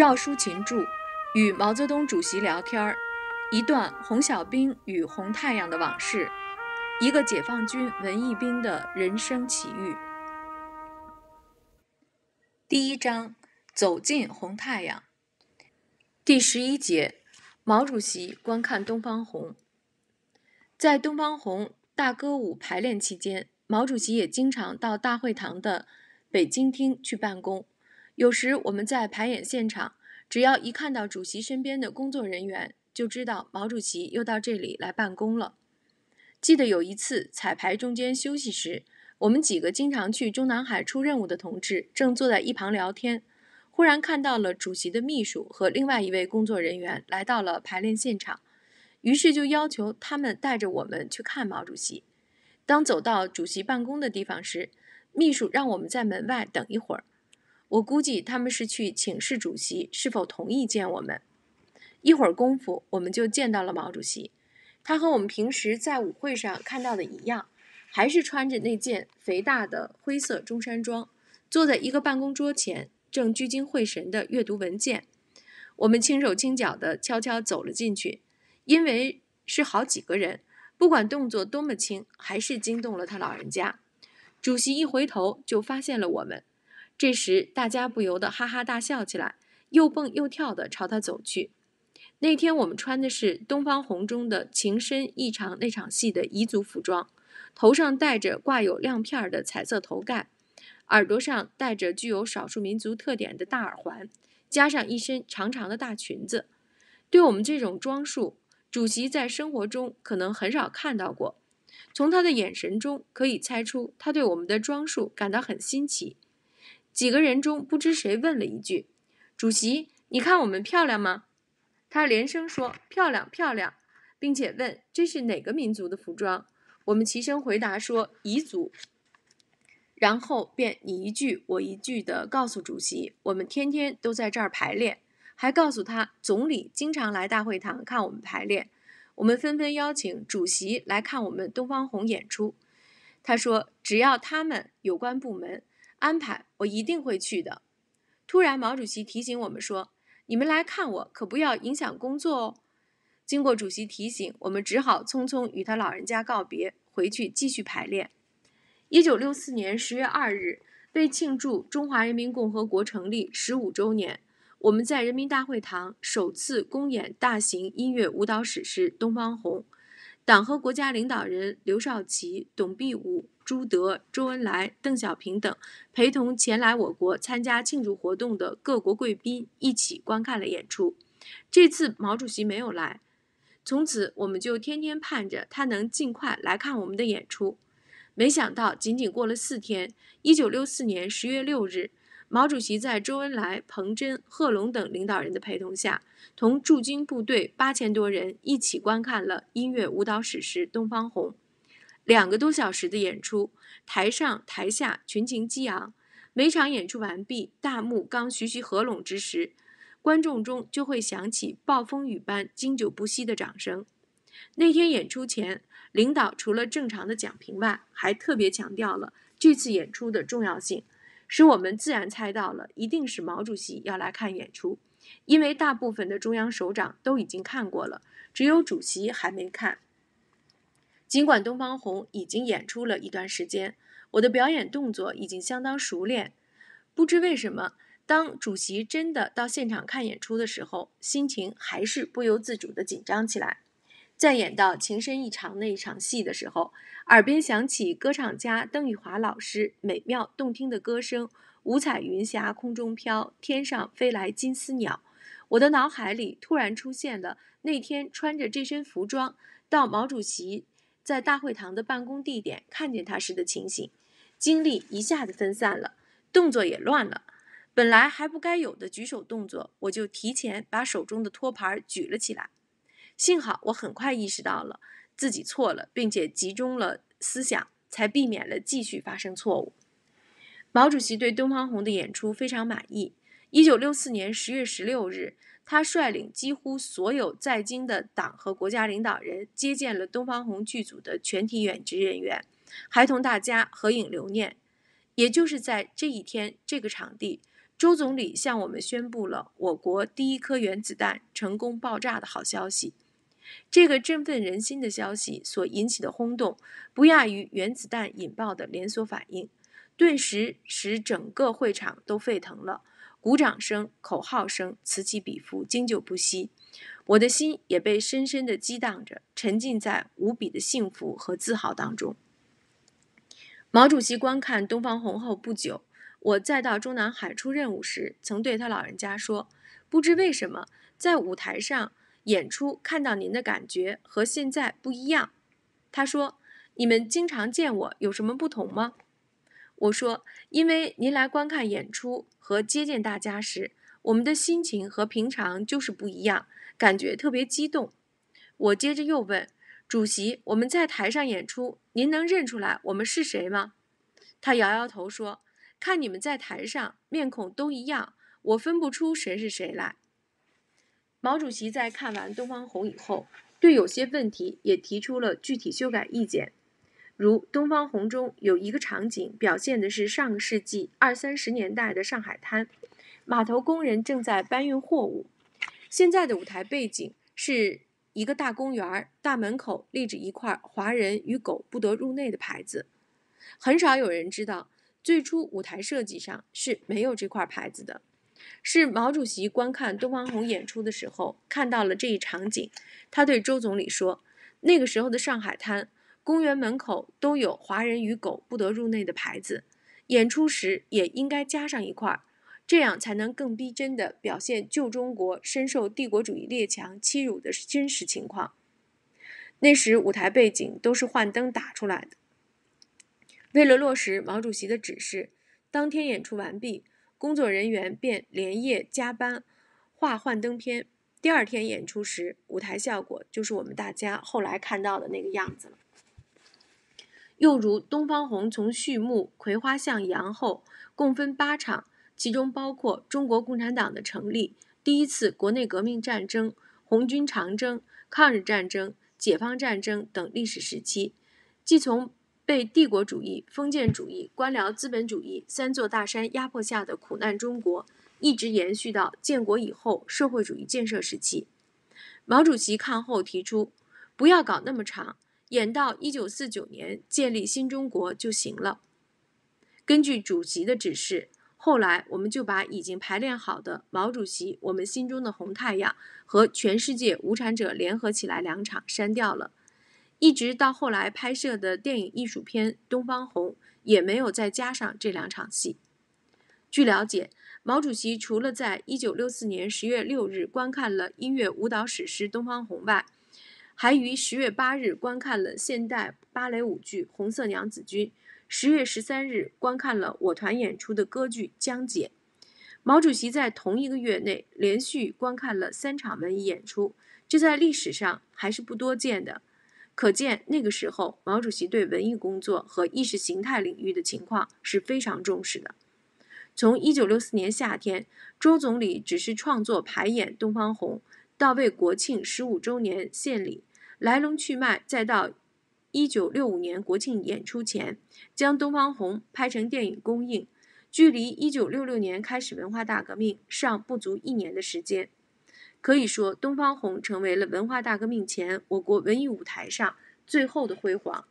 赵书琴著《与毛泽东主席聊天儿》，一段红小兵与红太阳的往事，一个解放军文艺兵的人生奇遇。第一章《走进红太阳》第十一节，毛主席观看《东方红》。在《东方红》大歌舞排练期间，毛主席也经常到大会堂的北京厅去办公。有时我们在排演现场，只要一看到主席身边的工作人员，就知道毛主席又到这里来办公了。记得有一次彩排中间休息时，我们几个经常去中南海出任务的同志正坐在一旁聊天，忽然看到了主席的秘书和另外一位工作人员来到了排练现场，于是就要求他们带着我们去看毛主席。当走到主席办公的地方时，秘书让我们在门外等一会儿。我估计他们是去请示主席是否同意见我们。一会儿功夫，我们就见到了毛主席。他和我们平时在舞会上看到的一样，还是穿着那件肥大的灰色中山装，坐在一个办公桌前，正聚精会神地阅读文件。我们轻手轻脚地悄悄走了进去，因为是好几个人，不管动作多么轻，还是惊动了他老人家。主席一回头就发现了我们。这时，大家不由得哈哈大笑起来，又蹦又跳的朝他走去。那天我们穿的是《东方红》中的“情深意长”那场戏的彝族服装，头上戴着挂有亮片儿的彩色头盖，耳朵上戴着具有少数民族特点的大耳环，加上一身长长的大裙子。对我们这种装束，主席在生活中可能很少看到过。从他的眼神中可以猜出，他对我们的装束感到很新奇。几个人中不知谁问了一句：“主席，你看我们漂亮吗？”他连声说：“漂亮，漂亮。”并且问：“这是哪个民族的服装？”我们齐声回答说：“彝族。”然后便你一句我一句的告诉主席：“我们天天都在这儿排练，还告诉他总理经常来大会堂看我们排练。”我们纷纷邀请主席来看我们东方红演出。他说：“只要他们有关部门。”安排我一定会去的。突然，毛主席提醒我们说：“你们来看我，可不要影响工作哦。”经过主席提醒，我们只好匆匆与他老人家告别，回去继续排练。一九六四年十月二日，为庆祝中华人民共和国成立十五周年，我们在人民大会堂首次公演大型音乐舞蹈史诗《东方红》。党和国家领导人刘少奇、董必武、朱德、周恩来、邓小平等陪同前来我国参加庆祝活动的各国贵宾一起观看了演出。这次毛主席没有来，从此我们就天天盼着他能尽快来看我们的演出。没想到，仅仅过了四天，一九六四年十月六日。毛主席在周恩来、彭真、贺龙等领导人的陪同下，同驻军部队八千多人一起观看了音乐舞蹈史诗《东方红》。两个多小时的演出，台上台下群情激昂。每场演出完毕，大幕刚徐徐合拢之时，观众中就会响起暴风雨般、经久不息的掌声。那天演出前，领导除了正常的讲评外，还特别强调了这次演出的重要性。使我们自然猜到了，一定是毛主席要来看演出，因为大部分的中央首长都已经看过了，只有主席还没看。尽管东方红已经演出了一段时间，我的表演动作已经相当熟练，不知为什么，当主席真的到现场看演出的时候，心情还是不由自主的紧张起来。在演到情深意长那一场戏的时候，耳边响起歌唱家邓玉华老师美妙动听的歌声：“五彩云霞空中飘，天上飞来金丝鸟。”我的脑海里突然出现了那天穿着这身服装到毛主席在大会堂的办公地点看见他时的情形，精力一下子分散了，动作也乱了。本来还不该有的举手动作，我就提前把手中的托盘举了起来。幸好我很快意识到了自己错了，并且集中了思想，才避免了继续发生错误。毛主席对东方红的演出非常满意。一九六四年十月十六日，他率领几乎所有在京的党和国家领导人接见了东方红剧组的全体演职人员，还同大家合影留念。也就是在这一天，这个场地，周总理向我们宣布了我国第一颗原子弹成功爆炸的好消息。这个振奋人心的消息所引起的轰动，不亚于原子弹引爆的连锁反应，顿时使整个会场都沸腾了，鼓掌声、口号声此起彼伏，经久不息。我的心也被深深的激荡着，沉浸在无比的幸福和自豪当中。毛主席观看《东方红》后不久，我再到中南海出任务时，曾对他老人家说：“不知为什么，在舞台上。”演出看到您的感觉和现在不一样，他说：“你们经常见我，有什么不同吗？”我说：“因为您来观看演出和接见大家时，我们的心情和平常就是不一样，感觉特别激动。”我接着又问：“主席，我们在台上演出，您能认出来我们是谁吗？”他摇摇头说：“看你们在台上，面孔都一样，我分不出谁是谁来。”毛主席在看完《东方红》以后，对有些问题也提出了具体修改意见。如《东方红》中有一个场景，表现的是上个世纪二三十年代的上海滩，码头工人正在搬运货物。现在的舞台背景是一个大公园，大门口立着一块“华人与狗不得入内”的牌子。很少有人知道，最初舞台设计上是没有这块牌子的。是毛主席观看《东方红》演出的时候看到了这一场景，他对周总理说：“那个时候的上海滩公园门口都有‘华人与狗不得入内’的牌子，演出时也应该加上一块，这样才能更逼真的表现旧中国深受帝国主义列强欺辱的真实情况。”那时舞台背景都是幻灯打出来的。为了落实毛主席的指示，当天演出完毕。工作人员便连夜加班画幻灯片，第二天演出时，舞台效果就是我们大家后来看到的那个样子了。又如《东方红》从序幕“葵花向阳”后，共分八场，其中包括中国共产党的成立、第一次国内革命战争、红军长征、抗日战争、解放战争等历史时期，既从。被帝国主义、封建主义、官僚资本主义三座大山压迫下的苦难中国，一直延续到建国以后社会主义建设时期。毛主席看后提出，不要搞那么长，演到一九四九年建立新中国就行了。根据主席的指示，后来我们就把已经排练好的《毛主席我们心中的红太阳》和《全世界无产者联合起来》两场删掉了。一直到后来拍摄的电影艺术片《东方红》也没有再加上这两场戏。据了解，毛主席除了在一九六四年十月六日观看了音乐舞蹈史诗《东方红》外，还于十月八日观看了现代芭蕾舞剧《红色娘子军》，十月十三日观看了我团演出的歌剧《江姐》。毛主席在同一个月内连续观看了三场文艺演出，这在历史上还是不多见的。可见那个时候，毛主席对文艺工作和意识形态领域的情况是非常重视的。从1964年夏天，周总理只是创作排演《东方红》，到为国庆十五周年献礼，来龙去脉，再到1965年国庆演出前将《东方红》拍成电影公映，距离1966年开始文化大革命尚不足一年的时间。可以说，《东方红》成为了文化大革命前我国文艺舞台上最后的辉煌。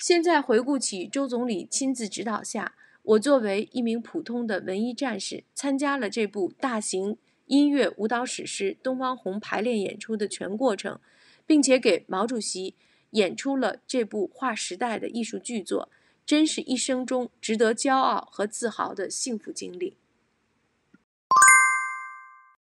现在回顾起周总理亲自指导下，我作为一名普通的文艺战士，参加了这部大型音乐舞蹈史诗《东方红》排练演出的全过程，并且给毛主席演出了这部划时代的艺术巨作，真是一生中值得骄傲和自豪的幸福经历。